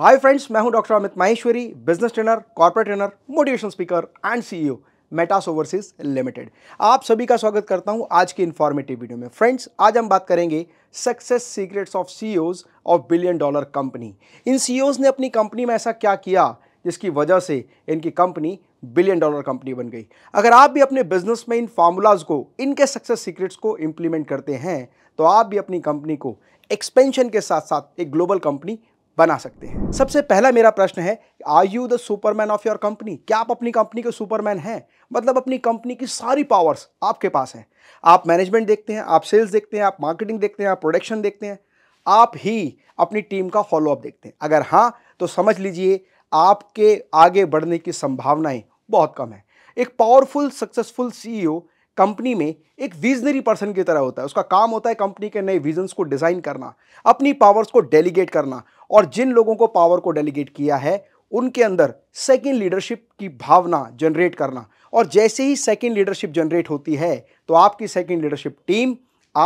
हाय friends मैं हूं doctor Amit Maheshwari business trainer corporate trainer motivation speaker and CEO Metas overseas limited आप सभी का स्वागत करता हूं आज के इन्फॉर्मेटिव वीडियो में फ्रेंड्स आज हम बात करेंगे success secrets of CEOs of billion dollar company in CEOs e ने अपनी कंपनी में ऐसा क्या किया जिसकी वजह से इनकी कंपनी बिलियन डॉलर कंपनी बन गई अगर आप भी अपने बिजनेस में इन फार्मूलाज को इनके सक्सेस सीक्रेट्स को इम्प्लीमेंट करते हैं तो आप भी अपनी कंपनी को एक्सपेंशन के साथ साथ एक ग्लोबल कंपनी बना सकते हैं सबसे पहला मेरा प्रश्न है are you the superman of your company क्या आप अपनी कंपनी के सुपरमैन हैं मतलब अपनी कंपनी की सारी पावर्स आपके पास हैं आप मैनेजमेंट देखते हैं आप सेल्स देखते हैं आप मार्केटिंग देखते हैं आप प्रोडक्शन देखते हैं आप ही अपनी टीम का फॉलोअप देखते हैं अगर हाँ तो समझ लीजिए आपके आगे बढ़ने की संभावनाएं बहुत कम है एक पावरफुल सक्सेसफुल सीईओ कंपनी में एक विजनरी पर्सन की तरह होता है उसका काम होता है कंपनी के नए विजन्स को डिज़ाइन करना अपनी पावर्स को डेलीगेट करना और जिन लोगों को पावर को डेलीगेट किया है उनके अंदर सेकेंड लीडरशिप की भावना जनरेट करना और जैसे ही सेकेंड लीडरशिप जनरेट होती है तो आपकी सेकेंड लीडरशिप टीम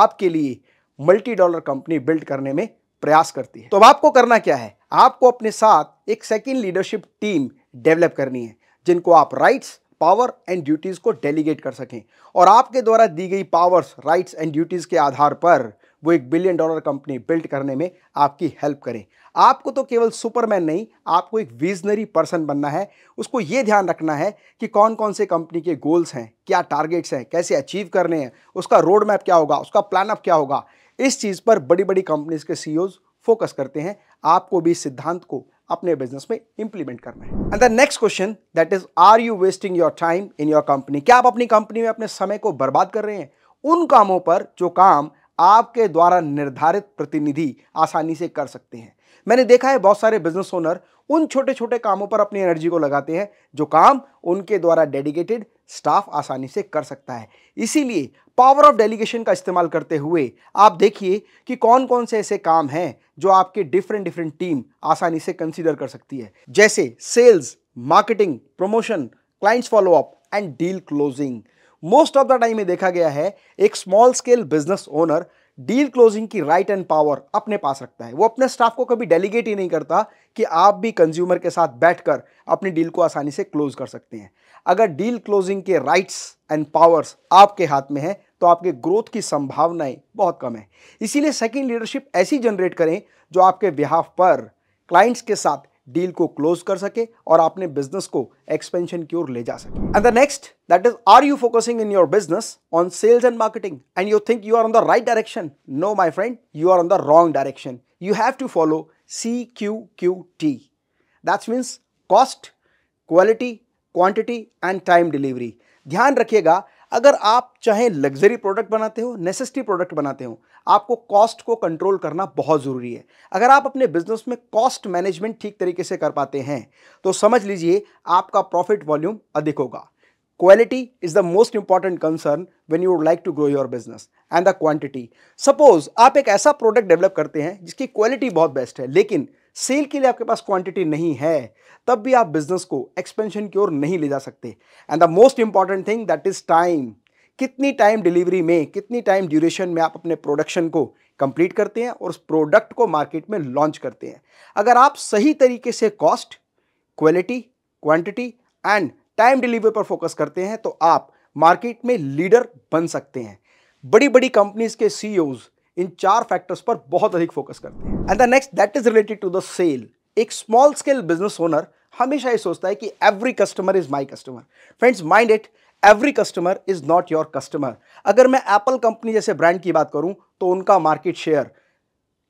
आपके लिए मल्टी डॉलर कंपनी बिल्ड करने में प्रयास करती है तो अब आपको करना क्या है आपको अपने साथ एक सेकेंड लीडरशिप टीम डेवलप करनी है जिनको आप राइट्स पावर एंड ड्यूटीज़ को डेलीगेट कर सकें और आपके द्वारा दी गई पावर्स राइट्स एंड ड्यूटीज़ के आधार पर वो एक बिलियन डॉलर कंपनी बिल्ड करने में आपकी हेल्प करें आपको तो केवल सुपरमैन नहीं आपको एक विजनरी पर्सन बनना है उसको ये ध्यान रखना है कि कौन कौन से कंपनी के गोल्स हैं क्या टारगेट्स हैं कैसे अचीव करने हैं उसका रोड मैप क्या होगा उसका प्लान अप क्या होगा इस चीज़ पर बड़ी बड़ी कंपनीज के सी फोकस करते हैं आपको भी इस सिद्धांत को अपने बिजनेस में इंप्लीमेंट करना है and the next question that is are you wasting your time in your company क्या आप अपनी कंपनी में अपने समय को बर्बाद कर रहे हैं उन कामों पर जो काम आपके द्वारा निर्धारित प्रतिनिधि आसानी से कर सकते हैं मैंने देखा है बहुत सारे बिजनेस ओनर उन छोटे छोटे कामों पर अपनी एनर्जी को लगाते हैं जो काम उनके द्वारा डेडिकेटेड स्टाफ आसानी से कर सकता है इसीलिए पावर ऑफ डेलीगेशन का इस्तेमाल करते हुए आप देखिए कि कौन कौन से ऐसे काम हैं जो आपके डिफरेंट डिफरेंट टीम आसानी से कंसीडर कर सकती है जैसे sales marketing promotion clients follow up and deal closing most of the time में देखा गया है एक small scale business owner deal closing की राइट एंड पावर अपने पास रखता है वो अपने स्टाफ को कभी डेलीगेट ही नहीं करता कि आप भी कंज्यूमर के साथ बैठकर अपनी डील को आसानी से क्लोज कर सकते हैं अगर डील क्लोजिंग के राइट्स एंड पावर्स आपके हाथ में हैं तो आपके ग्रोथ की संभावनाएं बहुत कम है इसीलिए सेकेंड लीडरशिप ऐसी जनरेट करें जो आपके बिहाफ पर क्लाइंट्स के साथ डील को क्लोज कर सके और अपने बिजनेस को एक्सपेंशन की ओर ले जा सके and the next that is are you focusing in your business on sales and marketing and you think you are on the right direction no my friend you are on the wrong direction you have to follow C Q Q T that's means cost quality quantity and time delivery ध्यान रखिएगा अगर आप चाहे luxury product बनाते हो necessity product बनाते हो आपको कॉस्ट को कंट्रोल करना बहुत ज़रूरी है अगर आप अपने बिजनेस में कॉस्ट मैनेजमेंट ठीक तरीके से कर पाते हैं तो समझ लीजिए आपका प्रॉफिट वॉल्यूम अधिक होगा quality is the most important concern when you like to grow your business and the quantity suppose आप एक ऐसा प्रोडक्ट डेवलप करते हैं जिसकी क्वालिटी बहुत बेस्ट है लेकिन सेल के लिए आपके पास क्वांटिटी नहीं है तब भी आप बिजनेस को एक्सपेंशन की ओर नहीं ले जा सकते and the most important thing that is time कितनी टाइम डिलीवरी में कितनी टाइम ड्यूरेशन में आप अपने प्रोडक्शन को कंप्लीट करते हैं और उस प्रोडक्ट को मार्केट में लॉन्च करते हैं अगर आप सही तरीके से cost quality quantity and time delivery पर फोकस करते हैं तो आप मार्केट में लीडर बन सकते हैं बड़ी बड़ी कंपनीज के सीईओज़ इन चार फैक्टर्स पर बहुत अधिक फोकस करते हैं and the next that is related to the sale एक स्मॉल स्केल बिजनेस ओनर हमेशा ये सोचता है कि every customer is my customer friends mind it every customer is not your customer अगर मैं एप्पल कंपनी जैसे ब्रांड की बात करूं तो उनका मार्केट शेयर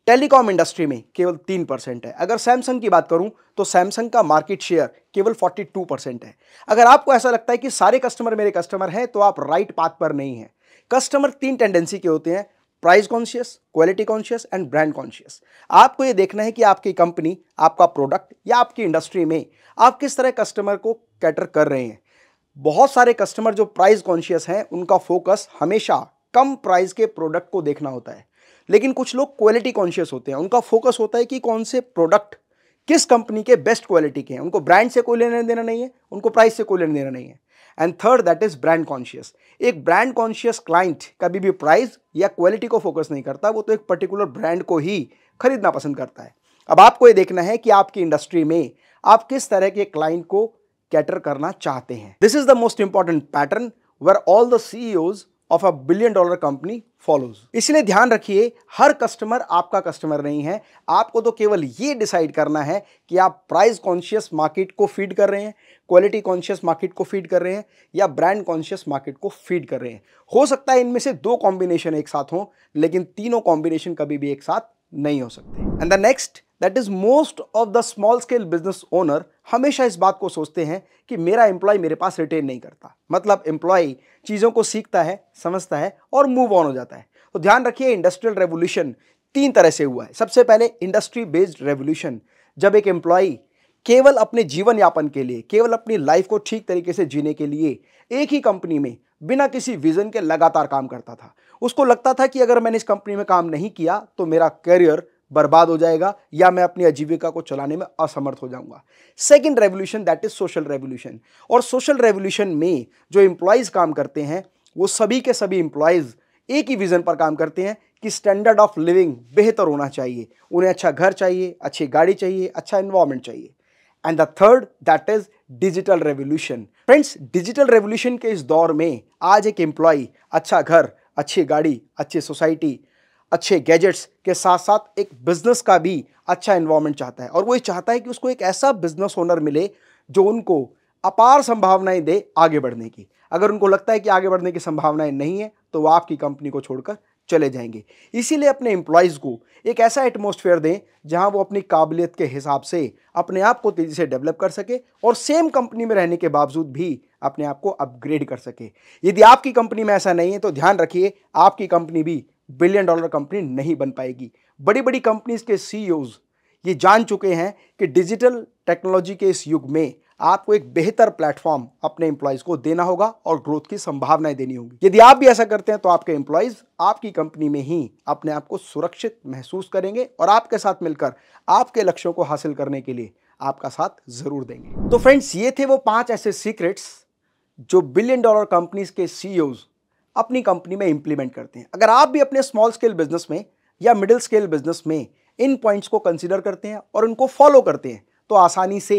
टेलीकॉम इंडस्ट्री में केवल तीन परसेंट है अगर सैमसंग की बात करूं तो सैमसंग का मार्केट शेयर केवल फोर्टी टू परसेंट है अगर आपको ऐसा लगता है कि सारे कस्टमर मेरे कस्टमर हैं तो आप राइट right पाथ पर नहीं हैं कस्टमर तीन टेंडेंसी के होते हैं price conscious quality conscious and brand conscious आपको ये देखना है कि आपकी कंपनी आपका प्रोडक्ट या आपकी इंडस्ट्री में आप किस तरह कस्टमर को कैटर कर रहे हैं बहुत सारे कस्टमर जो प्राइस कॉन्शियस हैं उनका फोकस हमेशा कम प्राइस के प्रोडक्ट को देखना होता है लेकिन कुछ लोग क्वालिटी कॉन्शियस होते हैं उनका फोकस होता है कि कौन से प्रोडक्ट किस कंपनी के बेस्ट क्वालिटी के हैं उनको ब्रांड से कोई लेना देना नहीं है उनको प्राइस से कोई लेना देना नहीं है and third that is brand conscious एक ब्रांड कॉन्शियस क्लाइंट कभी भी प्राइस या क्वालिटी को फोकस नहीं करता वो तो एक पर्टिकुलर ब्रांड को ही खरीदना पसंद करता है अब आपको ये देखना है कि आपकी इंडस्ट्री में आप किस तरह के क्लाइंट को कैटर करना चाहते हैं this is the most important pattern where all the CEOs of a billion dollar company follows इसलिए ध्यान रखिए हर कस्टमर आपका कस्टमर नहीं है आपको तो केवल ये डिसाइड करना है कि आप प्राइस कॉन्शियस मार्केट को फीड कर रहे हैं क्वालिटी कॉन्शियस मार्केट को फीड कर रहे हैं या ब्रांड कॉन्शियस मार्केट को फीड कर रहे हैं हो सकता है इनमें से दो कॉम्बिनेशन एक साथ हों लेकिन तीनों कॉम्बिनेशन कभी भी एक साथ नहीं हो सकते and the next that is most of the small scale business owner हमेशा इस बात को सोचते हैं कि मेरा एम्प्लॉय मेरे पास रिटेन नहीं करता मतलब एम्प्लॉय चीज़ों को सीखता है समझता है और मूव ऑन हो जाता है तो ध्यान रखिए इंडस्ट्रियल रेवोल्यूशन तीन तरह से हुआ है सबसे पहले इंडस्ट्री बेस्ड रेवोल्यूशन जब एक एम्प्लॉय केवल अपने जीवन यापन के लिए केवल अपनी लाइफ को ठीक तरीके से जीने के लिए एक ही कंपनी में बिना किसी विज़न के लगातार काम करता था उसको लगता था कि अगर मैंने इस कंपनी में काम नहीं किया तो मेरा करियर बर्बाद हो जाएगा या मैं अपनी आजीविका को चलाने में असमर्थ हो जाऊंगा second revolution that is social revolution और सोशल रेवोल्यूशन में जो एम्प्लॉयज़ काम करते हैं वो सभी के सभी एम्प्लॉयज़ एक ही विज़न पर काम करते हैं कि स्टैंडर्ड ऑफ लिविंग बेहतर होना चाहिए उन्हें अच्छा घर चाहिए अच्छी गाड़ी चाहिए अच्छा इन्वायरमेंट चाहिए and the third that is digital revolution friends digital revolution के इस दौर में आज एक एम्प्लॉय अच्छा घर अच्छी गाड़ी अच्छी सोसाइटी अच्छे गैजेट्स के साथ साथ एक बिज़नेस का भी अच्छा इन्वॉर्मेंट चाहता है और वो ये चाहता है कि उसको एक ऐसा बिज़नेस ओनर मिले जो उनको अपार संभावनाएं दे आगे बढ़ने की अगर उनको लगता है कि आगे बढ़ने की संभावनाएं नहीं है तो वो आपकी कंपनी को छोड़कर चले जाएंगे इसीलिए अपने एम्प्लॉयज़ को एक ऐसा एटमोसफेयर दें जहाँ वो अपनी काबिलियत के हिसाब से अपने आप को तेज़ी से डेवलप कर सके और सेम कंपनी में रहने के बावजूद भी अपने आप को अपग्रेड कर सके यदि आपकी कंपनी में ऐसा नहीं है तो ध्यान रखिए आपकी कंपनी भी बिलियन डॉलर कंपनी नहीं बन पाएगी बड़ी बड़ी कंपनीज के सी e ये जान चुके हैं कि डिजिटल टेक्नोलॉजी के इस युग में आपको एक बेहतर प्लेटफॉर्म अपने एम्प्लॉयज़ को देना होगा और ग्रोथ की संभावनाएं देनी होगी यदि आप भी ऐसा करते हैं तो आपके एम्प्लॉयज़ आपकी कंपनी में ही अपने आप को सुरक्षित महसूस करेंगे और आपके साथ मिलकर आपके लक्ष्यों को हासिल करने के लिए आपका साथ ज़रूर देंगे तो फ्रेंड्स ये थे वो पाँच ऐसे सीक्रेट्स जो बिलियन डॉलर कंपनीज के सीईओज़ अपनी कंपनी में इंप्लीमेंट करते हैं अगर आप भी अपने स्मॉल स्केल बिजनेस में या मिडिल स्केल बिजनेस में इन पॉइंट्स को कंसिडर करते हैं और उनको फॉलो करते हैं तो आसानी से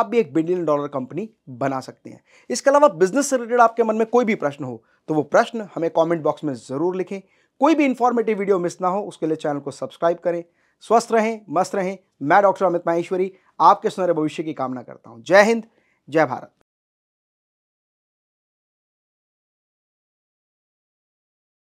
आप भी एक बिलियन डॉलर कंपनी बना सकते हैं इसके अलावा बिजनेस से रिलेटेड आपके मन में कोई भी प्रश्न हो तो वो प्रश्न हमें कमेंट बॉक्स में ज़रूर लिखें कोई भी इंफॉर्मेटिव वीडियो मिस ना हो उसके लिए चैनल को सब्सक्राइब करें स्वस्थ रहें मस्त रहें मैं डॉक्टर अमित माहेश्वरी आपके सुनहरे भविष्य की कामना करता हूँ जय हिंद जय भारत